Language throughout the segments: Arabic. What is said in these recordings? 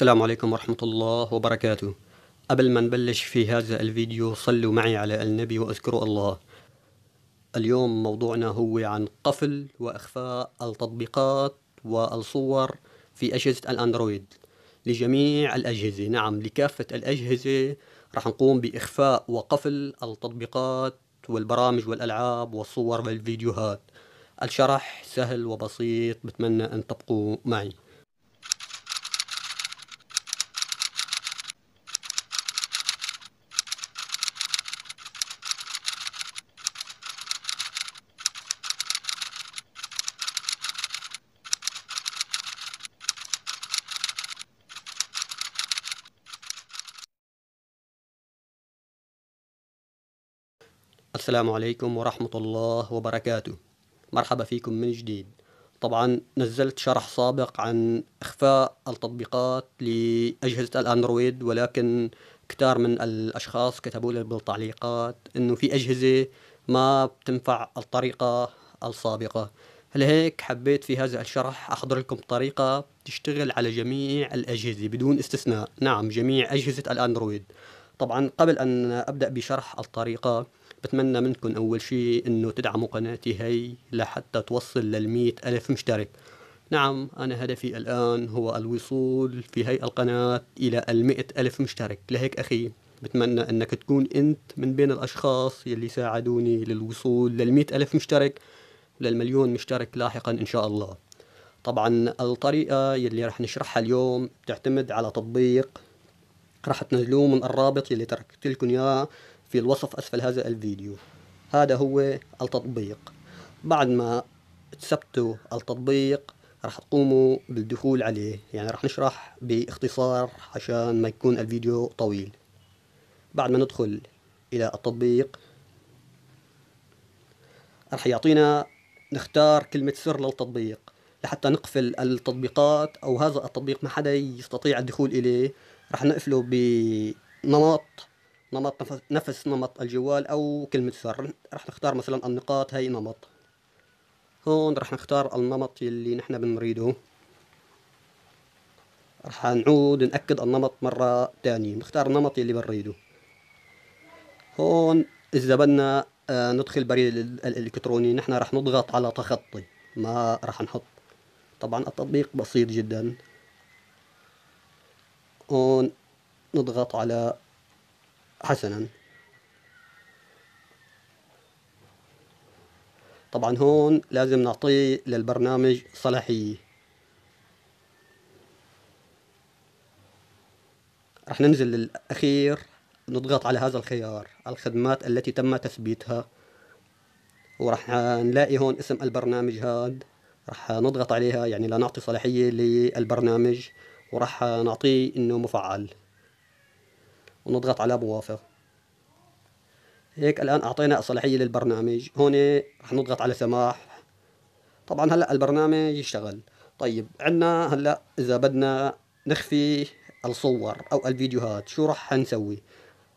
السلام عليكم ورحمة الله وبركاته قبل ما نبلش في هذا الفيديو صلوا معي على النبي واذكروا الله اليوم موضوعنا هو عن قفل وإخفاء التطبيقات والصور في أجهزة الأندرويد لجميع الأجهزة نعم لكافة الأجهزة رح نقوم بإخفاء وقفل التطبيقات والبرامج والألعاب والصور والفيديوهات الشرح سهل وبسيط بتمنى أن تبقوا معي السلام عليكم ورحمة الله وبركاته مرحبا فيكم من جديد طبعا نزلت شرح سابق عن إخفاء التطبيقات لأجهزة الأندرويد ولكن كتار من الأشخاص كتبوا لي بالتعليقات إنه في أجهزة ما بتنفع الطريقة السابقة لهيك حبيت في هذا الشرح أحضر لكم طريقة تشتغل على جميع الأجهزة بدون استثناء نعم جميع أجهزة الأندرويد طبعا قبل أن أبدأ بشرح الطريقة بتمنى منكم أول شيء أنه تدعموا قناتي هي لحتى توصل للمئة ألف مشترك نعم أنا هدفي الآن هو الوصول في هي القناة إلى المئة ألف مشترك لهيك أخي بتمنى أنك تكون أنت من بين الأشخاص يلي ساعدوني للوصول للمئة ألف مشترك وللمليون مشترك لاحقا إن شاء الله طبعا الطريقة يلي رح نشرحها اليوم بتعتمد على تطبيق رح تنزلوه من الرابط يلي تركت لكم اياه في الوصف أسفل هذا الفيديو هذا هو التطبيق بعد ما تثبتوا التطبيق راح تقوموا بالدخول عليه يعني راح نشرح باختصار عشان ما يكون الفيديو طويل بعد ما ندخل إلى التطبيق راح يعطينا نختار كلمة سر للتطبيق لحتى نقفل التطبيقات أو هذا التطبيق ما حدا يستطيع الدخول إليه راح نقفله بنمط نمط نفس, نمط الجوال أو كلمة سر راح نختار مثلا النقاط هاي نمط هون راح نختار النمط اللي نحن بنريده راح نعود نأكد النمط مرة تانية نختار النمط اللي بنريده هون إذا بدنا آه، ندخل بريد الإلكتروني نحن راح نضغط على تخطي ما راح نحط طبعا التطبيق بسيط جدا هون نضغط على حسنا طبعا هون لازم نعطيه للبرنامج صلاحية رح ننزل للأخير نضغط على هذا الخيار الخدمات التي تم تثبيتها ورح نلاقي هون اسم البرنامج هاد رح نضغط عليها يعني لنعطي صلاحية للبرنامج ورح نعطيه انه مفعل ونضغط على موافق هيك الآن أعطينا الصلاحية للبرنامج هون رح نضغط على سماح طبعا هلأ البرنامج يشتغل طيب عندنا هلأ إذا بدنا نخفي الصور أو الفيديوهات شو رح نسوي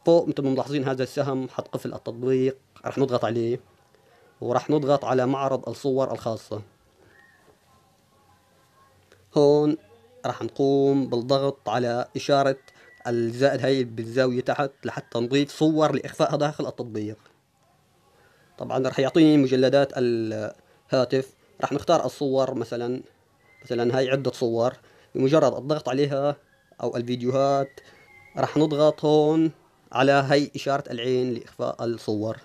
فوق مثل ما ملاحظين هذا السهم حتقفل التطبيق رح نضغط عليه ورح نضغط على معرض الصور الخاصة هون رح نقوم بالضغط على إشارة الزائد هاي بالزاوية تحت لحتى نضيف صور لإخفائها داخل التطبيق طبعا رح يعطيني مجلدات الهاتف رح نختار الصور مثلا مثلا هاي عدة صور بمجرد الضغط عليها أو الفيديوهات رح نضغط هون على هاي إشارة العين لإخفاء الصور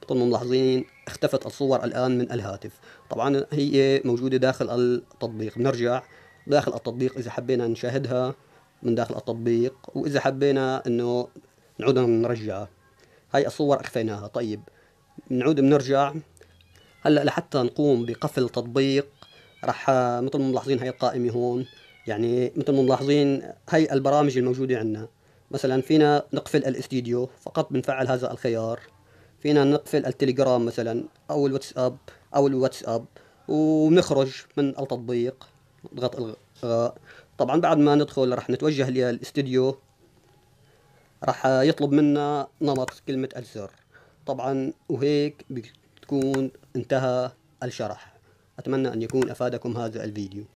بتكونوا ملاحظين اختفت الصور الآن من الهاتف طبعا هي موجودة داخل التطبيق بنرجع داخل التطبيق إذا حبينا نشاهدها من داخل التطبيق واذا حبينا انه نعود نرجعها هاي الصور اخفيناها طيب نعود بنرجع هلا لحتى نقوم بقفل التطبيق رح مثل ما ملاحظين هاي القائمه هون يعني مثل ما ملاحظين هاي البرامج الموجوده عندنا مثلا فينا نقفل الاستديو فقط بنفعل هذا الخيار فينا نقفل التليجرام مثلا او الواتساب او الواتساب وبنخرج من التطبيق نضغط الغاء طبعا بعد ما ندخل راح نتوجه للاستديو راح يطلب منا نمط كلمة الزر طبعا وهيك بتكون انتهى الشرح أتمنى أن يكون أفادكم هذا الفيديو